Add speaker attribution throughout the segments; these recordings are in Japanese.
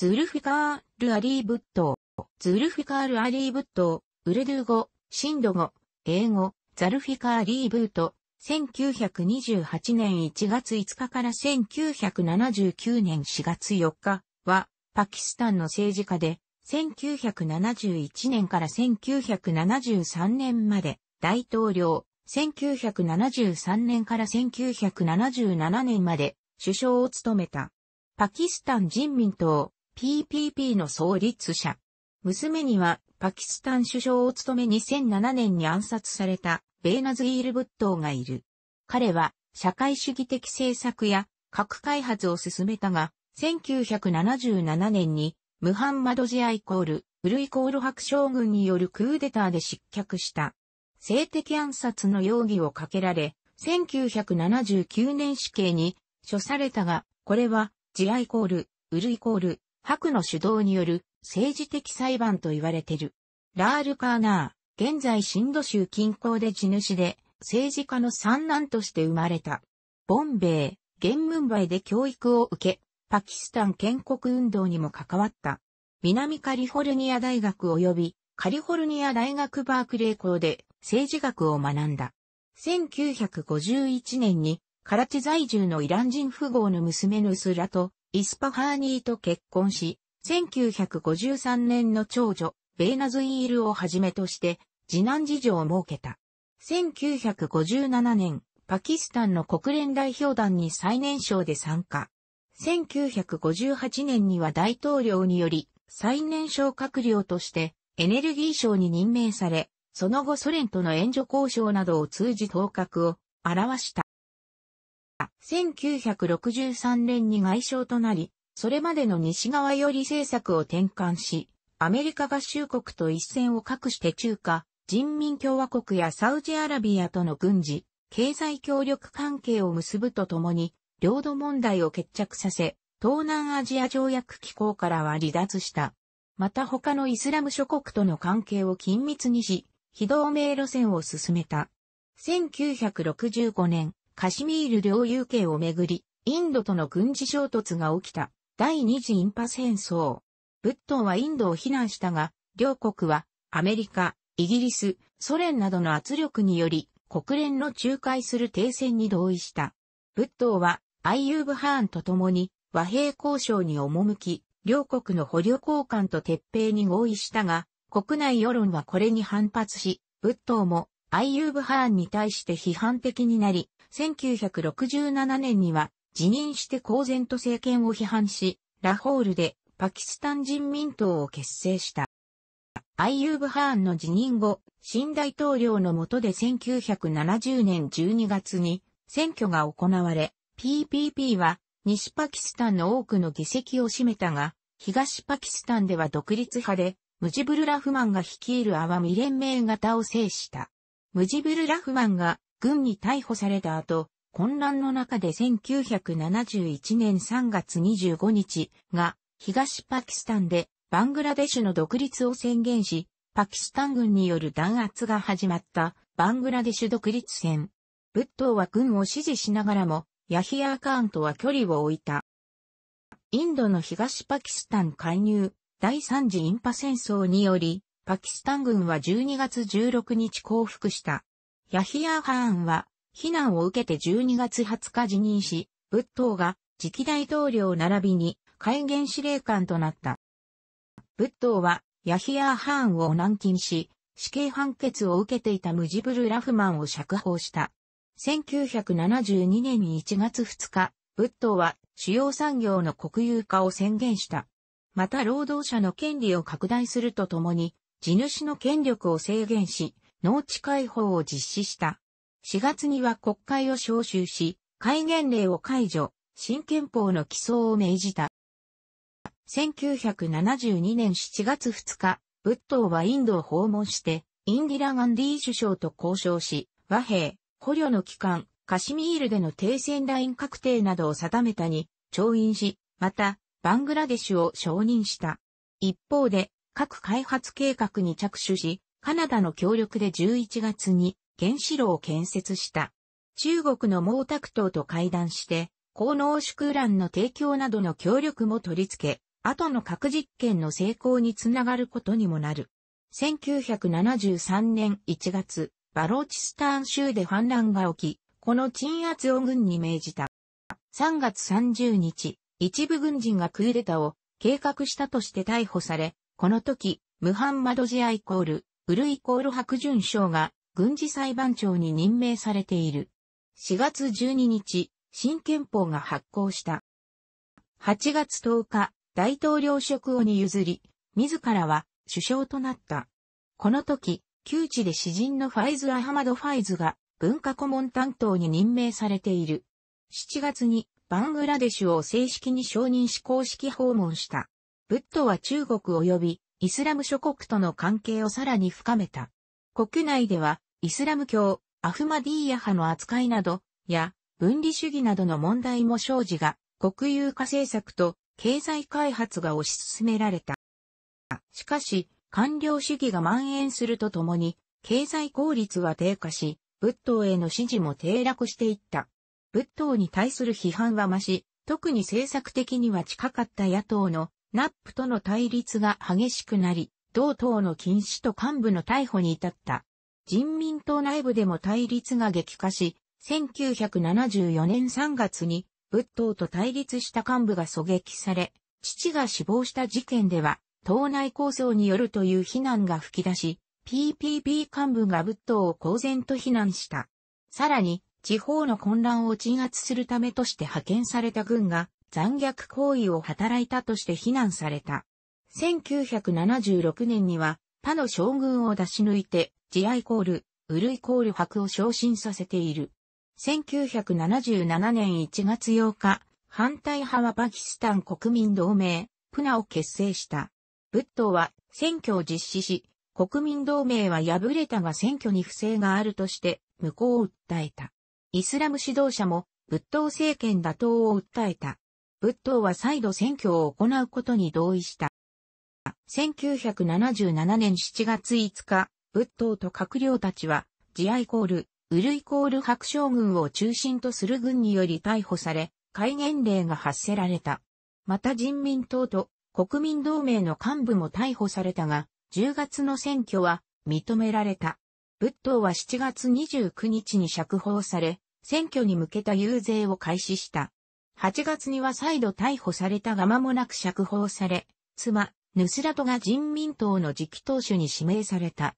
Speaker 1: ズルフィカール・アリーブット。ズルフィカール・アリーブット。ウルドゥー語、シンド語、英語、ザルフィカー・リーブート、1928年1月5日から1979年4月4日は、パキスタンの政治家で、1971年から1973年まで、大統領、1973年から1977年まで、首相を務めた。パキスタン人民党、PPP の創立者。娘にはパキスタン首相を務め2007年に暗殺されたベーナズイール・ブットーがいる。彼は社会主義的政策や核開発を進めたが、1977年にムハンマドジアイコール、ウルイコール白将軍によるクーデターで失脚した。性的暗殺の容疑をかけられ、1979年死刑に処されたが、これは、ジアイコール、ウルイコール、白の主導による政治的裁判と言われてる。ラール・カーナー、現在シンド州近郊で地主で、政治家の三男として生まれた。ボンベイ、現ムンバイで教育を受け、パキスタン建国運動にも関わった。南カリフォルニア大学及びカリフォルニア大学バークレー校で政治学を学んだ。1951年にカラチ在住のイラン人富豪の娘のスラとイスパハーニーと結婚し、1953年の長女、ベーナズイールをはじめとして、次男事情を設けた。1957年、パキスタンの国連代表団に最年少で参加。1958年には大統領により、最年少閣僚としてエネルギー省に任命され、その後ソ連との援助交渉などを通じ頭角を表した。1963年に外相となり、それまでの西側より政策を転換し、アメリカ合衆国と一線を画して中華、人民共和国やサウジアラビアとの軍事、経済協力関係を結ぶとともに、領土問題を決着させ、東南アジア条約機構からは離脱した。また他のイスラム諸国との関係を緊密にし、非同盟路線を進めた。1965年、カシミール領有権をめぐり、インドとの軍事衝突が起きた第二次インパ戦争。ブットンはインドを非難したが、両国はアメリカ、イギリス、ソ連などの圧力により国連の仲介する停戦に同意した。ブットンはアイユーブ・ハーンと共に和平交渉に赴き、両国の捕虜交換と撤兵に合意したが、国内世論はこれに反発し、ブットもアイユーブ・ハーンに対して批判的になり、1967年には辞任して公然と政権を批判し、ラホールでパキスタン人民党を結成した。アイユーブ・ハーンの辞任後、新大統領の下で1970年12月に選挙が行われ、PPP は西パキスタンの多くの議席を占めたが、東パキスタンでは独立派で、ムジブル・ラフマンが率いるアワミ連盟型を制した。ムジブル・ラフマンが軍に逮捕された後、混乱の中で1971年3月25日が東パキスタンでバングラデシュの独立を宣言し、パキスタン軍による弾圧が始まったバングラデシュ独立戦。仏頭は軍を支持しながらも、ヤヒヤーカーンとは距離を置いた。インドの東パキスタン介入、第三次インパ戦争により、パキスタン軍は12月16日降伏した。ヤヒヤー・ハーンは、非難を受けて12月20日辞任し、仏頭が次期大統領並びに改元司令官となった。仏頭はヤヒヤー・ハーンを軟禁し、死刑判決を受けていたムジブル・ラフマンを釈放した。1972年に1月2日、仏頭は主要産業の国有化を宣言した。また労働者の権利を拡大するとともに、地主の権力を制限し、農地解放を実施した。4月には国会を召集し、戒厳令を解除、新憲法の起草を命じた。1972年7月2日、仏頭はインドを訪問して、インディラ・ガンディー首相と交渉し、和平、捕虜の機関、カシミールでの停戦ライン確定などを定めたに、調印し、また、バングラデシュを承認した。一方で、核開発計画に着手し、カナダの協力で11月に原子炉を建設した。中国の毛沢東と会談して、高濃縮ウランの提供などの協力も取り付け、後の核実験の成功につながることにもなる。1973年1月、バローチスターン州で反乱が起き、この鎮圧を軍に命じた。3月30日、一部軍人がクーデタを計画したとして逮捕され、この時、ムハンマドジアイコール、ウルイコール白順将が軍事裁判長に任命されている。4月12日、新憲法が発行した。8月10日、大統領職をに譲り、自らは首相となった。この時、旧知で詩人のファイズ・アハマド・ファイズが文化顧問担当に任命されている。7月にバングラデシュを正式に承認し公式訪問した。ブッドは中国及びイスラム諸国との関係をさらに深めた。国内では、イスラム教、アフマディーヤ派の扱いなど、や、分離主義などの問題も生じが、国有化政策と経済開発が推し進められた。しかし、官僚主義が蔓延するとともに、経済効率は低下し、仏頭への支持も低落していった。仏頭に対する批判は増し、特に政策的には近かった野党のナップとの対立が激しくなり、同党の禁止と幹部の逮捕に至った。人民党内部でも対立が激化し、1974年3月に仏党と対立した幹部が狙撃され、父が死亡した事件では、党内抗争によるという非難が吹き出し、PPB 幹部が仏党を公然と非難した。さらに、地方の混乱を鎮圧するためとして派遣された軍が、残虐行為を働いたとして非難された。1976年には、他の将軍を出し抜いて、ジアイコール、ウルイコール白を昇進させている。1977年1月8日、反対派はパキスタン国民同盟、プナを結成した。仏党は選挙を実施し、国民同盟は敗れたが選挙に不正があるとして、無効を訴えた。イスラム指導者も、仏党政権打倒を訴えた。仏党は再度選挙を行うことに同意した。1977年7月5日、仏党と閣僚たちは、ジアイコール、ウルイコール白将軍を中心とする軍により逮捕され、戒厳令が発せられた。また人民党と国民同盟の幹部も逮捕されたが、10月の選挙は認められた。仏党は7月29日に釈放され、選挙に向けた遊説を開始した。8月には再度逮捕されたが間もなく釈放され、妻、ヌスラトが人民党の次期党首に指名された。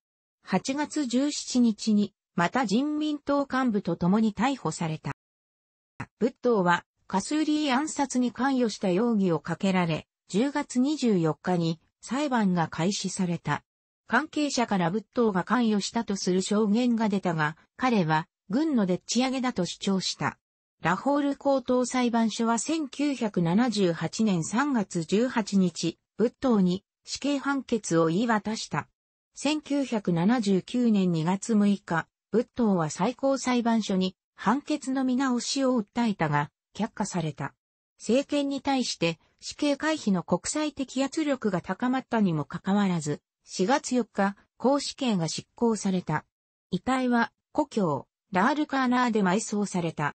Speaker 1: 8月17日に、また人民党幹部と共に逮捕された。仏頭は、カスーリー暗殺に関与した容疑をかけられ、10月24日に裁判が開始された。関係者から仏頭が関与したとする証言が出たが、彼は軍のでっち上げだと主張した。ラホール高等裁判所は1978年3月18日、仏頭に死刑判決を言い渡した。1979年2月6日、仏頭は最高裁判所に判決の見直しを訴えたが、却下された。政権に対して死刑回避の国際的圧力が高まったにもかかわらず、4月4日、公死刑が執行された。遺体は故郷、ラールカーナーで埋葬された。